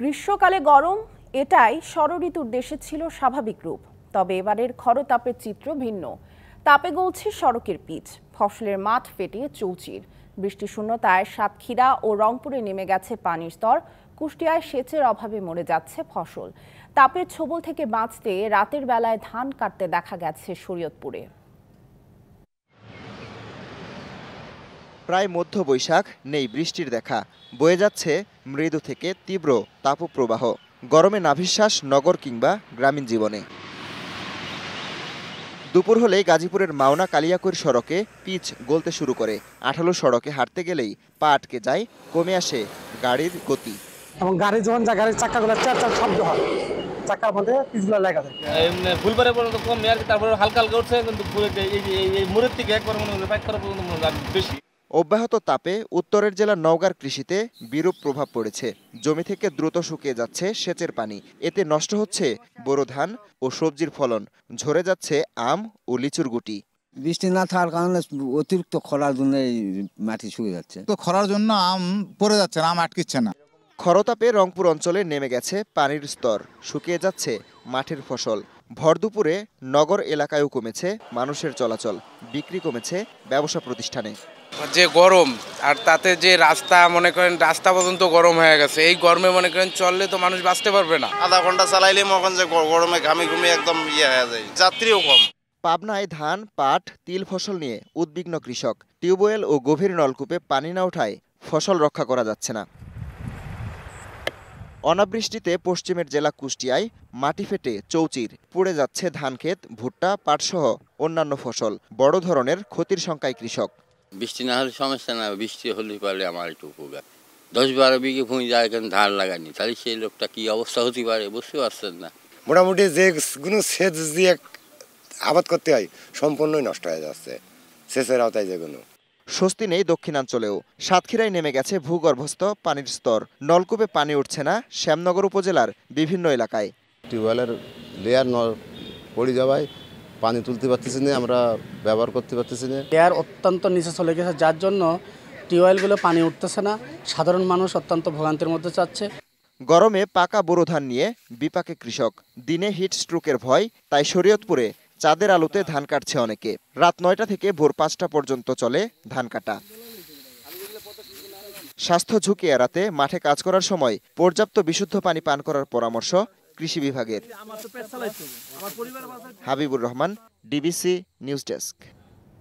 গ্রীষ্মকালে গরম এটাই ষড়ঋতুর দেশে ছিল স্বাভাবিক রূপ তবে এবারের খরতাপের চিত্র ভিন্ন তাপে গলছে সড়কের পিচ ফসলের মাঠ ফেটে চৌচির বৃষ্টি শূন্যতায় সাতক্ষীরা ও রংপুরে নেমে গেছে পানির স্তর কুষ্টিয়ায় সেচের অভাবে মরে যাচ্ছে ফসল তাপের ছোবল থেকে বাঁচতে রাতের বেলায় ধান কাটতে দেখা গেছে শরীয়তপুরে প্রায় মধ্য বৈশাখ নেই বৃষ্টির দেখা বয়ে যাচ্ছে মৃদু থেকে তীব্র তাপপ্রবাহ গরমে নাভিশ্বাস নগর কিংবা গ্রামীণ জীবনে দুপুর হলেই গাজীপুরের মাওনা কালিয়াকুর সড়কে পিচ গলতে শুরু করে আঠালো সড়কে হাঁটতে গেলেই পা আটকে যায় কমে আসে গাড়ির গতি এবং গাড়ি যখন যা গাড়ির চাকাগুলো চার চার শব্দ হয় চাকার মধ্যে পিচগুলো লেগা থাকে ফুলবারে পর্যন্ত কম মেয়ার তারপরে হালকা হালকা উঠছে কিন্তু এই মোড়ের থেকে একবার মনে হয় বাইক করা পর্যন্ত বেশি অব্যাহত তাপে উত্তরের জেলা নওগার কৃষিতে বিরূপ প্রভাব পড়েছে জমি থেকে দ্রুত শুকিয়ে যাচ্ছে সেচের পানি এতে নষ্ট হচ্ছে বোরো ধান ও সবজির ফলন ঝরে যাচ্ছে আম ও লিচুর গুটি বৃষ্টি না থাকার কারণে অতিরিক্ত খরার জন্য এই মাটি শুকিয়ে যাচ্ছে তো খরার জন্য আম পড়ে যাচ্ছে না আম আটকিচ্ছে না খরতাপে রংপুর অঞ্চলে নেমে গেছে পানির স্তর শুকিয়ে যাচ্ছে মাঠের ফসল ভর দুপুরে নগর এলাকায়ও কমেছে মানুষের চলাচল বিক্রি কমেছে ব্যবসা প্রতিষ্ঠানে যে গরম আর তাতে যে রাস্তা মনে করেন রাস্তা পর্যন্ত গরম হয়ে গেছে এই গরমে মনে করেন চললে তো মানুষ বাঁচতে পারবে না আধা ঘন্টা চালাইলে মখন যে গরমে ঘামি ঘুমিয়ে একদম ইয়ে হয়ে যায় যাত্রীও কম পাবনায় ধান পাট তিল ফসল নিয়ে উদ্বিগ্ন কৃষক টিউবওয়েল ও গভীর নলকূপে পানি না ওঠায় ফসল রক্ষা করা যাচ্ছে না অনাবৃষ্টিতে পশ্চিমের জেলা কুষ্টিয়ায় মাটি ফেটে চৌচির পুড়ে যাচ্ছে ধানক্ষেত ভুট্টা পাটসহ অন্যান্য ফসল বড় ধরনের ক্ষতির সংখ্যায় কৃষক বৃষ্টি না হলে সমস্যা না বৃষ্টি হলে পারলে আমার একটু উপকার দশ বারো বিঘে ভূমি যায় কেন ধান লাগানি তাহলে সেই লোকটা কি অবস্থা হতে পারে বুঝতে পারছেন না মোটামুটি কোনো সেচ দিয়ে আবাদ করতে হয় সম্পূর্ণই নষ্ট হয়ে যাচ্ছে সেচের আওতায় যেগুলো স্বস্তি নেই দক্ষিণাঞ্চলেও সাতক্ষীরায় নেমে গেছে ভূগর্ভস্থ পানির স্তর নলকূপে পানি উঠছে না শ্যামনগর উপজেলার বিভিন্ন এলাকায় টিউবওয়েলের লেয়ার পড়ে যাওয়ায় পানি তুলতে পারতেছি না আমরা ব্যবহার করতে পারতেছি না এয়ার অত্যন্ত নিচে চলে গেছে যার জন্য টিউবওয়েলগুলো পানি উঠতেছে না সাধারণ মানুষ অত্যন্ত ভোগান্তির মধ্যে যাচ্ছে গরমে পাকা বোরো ধান নিয়ে বিপাকে কৃষক দিনে হিট স্ট্রোকের ভয় তাই শরীয়তপুরে চাঁদের আলোতে ধান কাটছে অনেকে রাত নয়টা থেকে ভোর পাঁচটা পর্যন্ত চলে ধান কাটা স্বাস্থ্য ঝুঁকি এড়াতে মাঠে কাজ করার সময় পর্যাপ্ত বিশুদ্ধ পানি পান করার পরামর্শ কৃষি বিভাগের Habibur Rahman DBC news desk